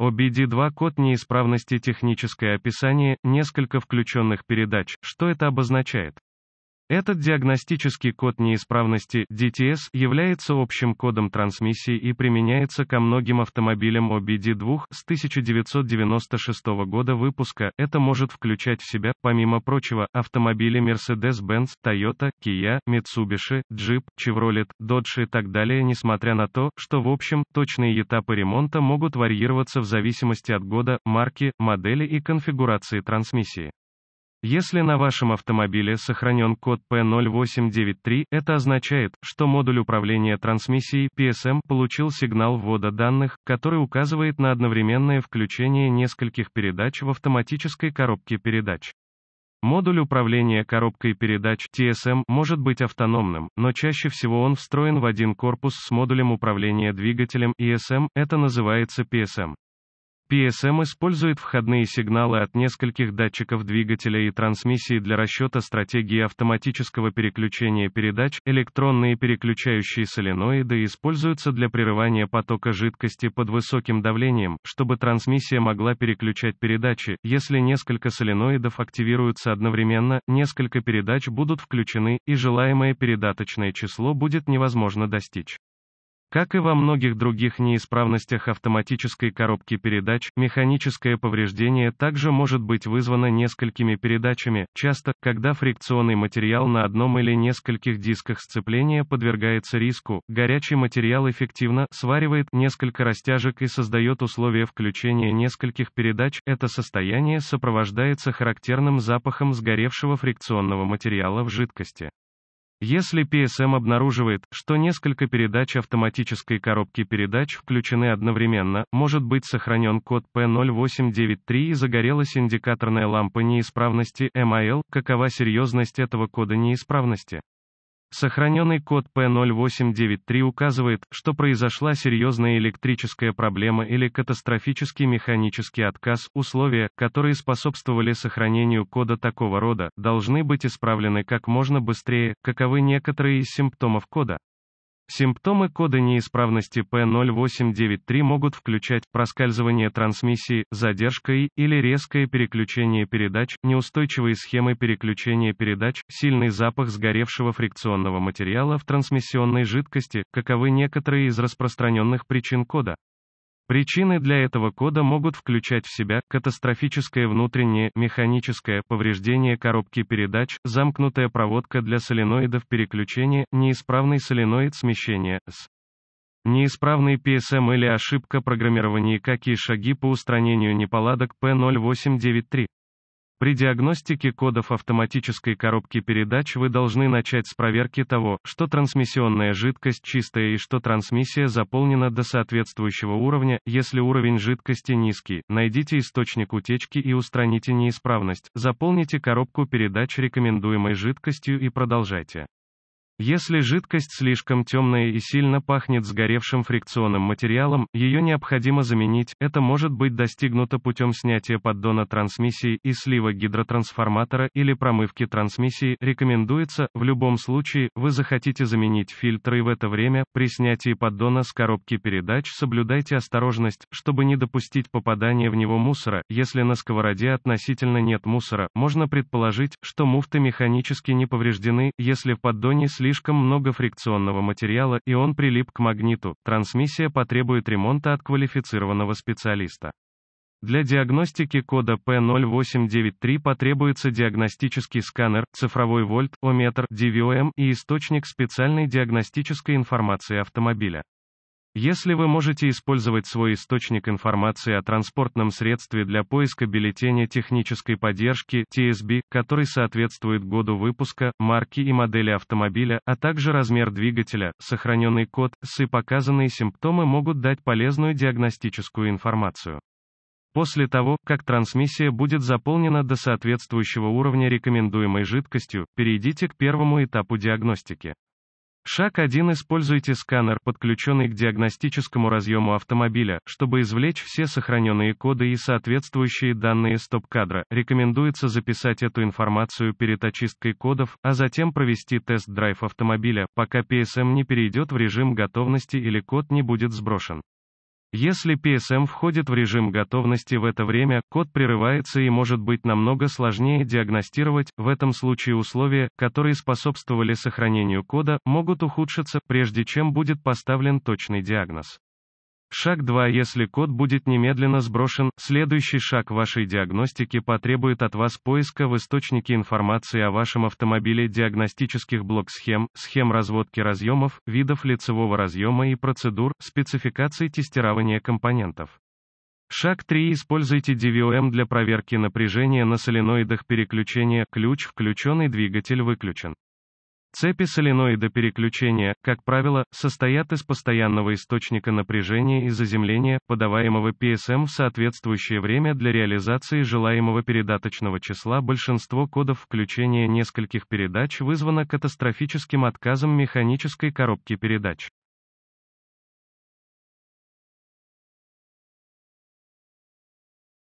OBD2 код неисправности техническое описание, несколько включенных передач, что это обозначает? Этот диагностический код неисправности DTS является общим кодом трансмиссии и применяется ко многим автомобилям OBD2 с 1996 года выпуска. Это может включать в себя, помимо прочего, автомобили Mercedes-Benz, Toyota, Kia, Mitsubishi, Jeep, Chevrolet, Dodge и так далее, несмотря на то, что в общем, точные этапы ремонта могут варьироваться в зависимости от года, марки, модели и конфигурации трансмиссии. Если на вашем автомобиле сохранен код P0893, это означает, что модуль управления трансмиссией PSM получил сигнал ввода данных, который указывает на одновременное включение нескольких передач в автоматической коробке передач. Модуль управления коробкой передач TSM может быть автономным, но чаще всего он встроен в один корпус с модулем управления двигателем ESM, это называется PSM. PSM использует входные сигналы от нескольких датчиков двигателя и трансмиссии для расчета стратегии автоматического переключения передач. Электронные переключающие соленоиды используются для прерывания потока жидкости под высоким давлением, чтобы трансмиссия могла переключать передачи. Если несколько соленоидов активируются одновременно, несколько передач будут включены, и желаемое передаточное число будет невозможно достичь. Как и во многих других неисправностях автоматической коробки передач, механическое повреждение также может быть вызвано несколькими передачами, часто, когда фрикционный материал на одном или нескольких дисках сцепления подвергается риску, горячий материал эффективно сваривает несколько растяжек и создает условия включения нескольких передач, это состояние сопровождается характерным запахом сгоревшего фрикционного материала в жидкости. Если PSM обнаруживает, что несколько передач автоматической коробки передач включены одновременно, может быть сохранен код P0893 и загорелась индикаторная лампа неисправности MIL, какова серьезность этого кода неисправности. Сохраненный код P0893 указывает, что произошла серьезная электрическая проблема или катастрофический механический отказ, условия, которые способствовали сохранению кода такого рода, должны быть исправлены как можно быстрее, каковы некоторые из симптомов кода. Симптомы кода неисправности P0893 могут включать проскальзывание трансмиссии, задержка и или резкое переключение передач, неустойчивые схемы переключения передач, сильный запах сгоревшего фрикционного материала в трансмиссионной жидкости, каковы некоторые из распространенных причин кода. Причины для этого кода могут включать в себя катастрофическое внутреннее механическое повреждение коробки передач, замкнутая проводка для соленоидов переключения, неисправный соленоид смещения с неисправный PSM или ошибка программирования, какие шаги по устранению неполадок P0893. При диагностике кодов автоматической коробки передач вы должны начать с проверки того, что трансмиссионная жидкость чистая и что трансмиссия заполнена до соответствующего уровня. Если уровень жидкости низкий, найдите источник утечки и устраните неисправность. Заполните коробку передач рекомендуемой жидкостью и продолжайте. Если жидкость слишком темная и сильно пахнет сгоревшим фрикционным материалом, ее необходимо заменить, это может быть достигнуто путем снятия поддона трансмиссии и слива гидротрансформатора или промывки трансмиссии, рекомендуется, в любом случае, вы захотите заменить фильтры в это время, при снятии поддона с коробки передач соблюдайте осторожность, чтобы не допустить попадания в него мусора, если на сковороде относительно нет мусора, можно предположить, что муфты механически не повреждены, если в поддоне слив слишком много фрикционного материала и он прилип к магниту, трансмиссия потребует ремонта от квалифицированного специалиста. Для диагностики кода P0893 потребуется диагностический сканер, цифровой вольт, ометр, DVOM и источник специальной диагностической информации автомобиля. Если вы можете использовать свой источник информации о транспортном средстве для поиска бюллетеня технической поддержки TSB, который соответствует году выпуска, марки и модели автомобиля, а также размер двигателя, сохраненный код, и показанные симптомы могут дать полезную диагностическую информацию. После того, как трансмиссия будет заполнена до соответствующего уровня рекомендуемой жидкостью, перейдите к первому этапу диагностики. Шаг 1. Используйте сканер, подключенный к диагностическому разъему автомобиля, чтобы извлечь все сохраненные коды и соответствующие данные стоп-кадра. Рекомендуется записать эту информацию перед очисткой кодов, а затем провести тест-драйв автомобиля, пока PSM не перейдет в режим готовности или код не будет сброшен. Если PSM входит в режим готовности в это время, код прерывается и может быть намного сложнее диагностировать, в этом случае условия, которые способствовали сохранению кода, могут ухудшиться, прежде чем будет поставлен точный диагноз. Шаг 2. Если код будет немедленно сброшен, следующий шаг вашей диагностики потребует от вас поиска в источнике информации о вашем автомобиле диагностических блок-схем, схем разводки разъемов, видов лицевого разъема и процедур, спецификаций тестирования компонентов. Шаг 3. Используйте DVOM для проверки напряжения на соленоидах переключения, ключ включенный, двигатель выключен. Цепи соленоида переключения, как правило, состоят из постоянного источника напряжения и заземления, подаваемого PSM в соответствующее время для реализации желаемого передаточного числа. Большинство кодов включения нескольких передач вызвано катастрофическим отказом механической коробки передач.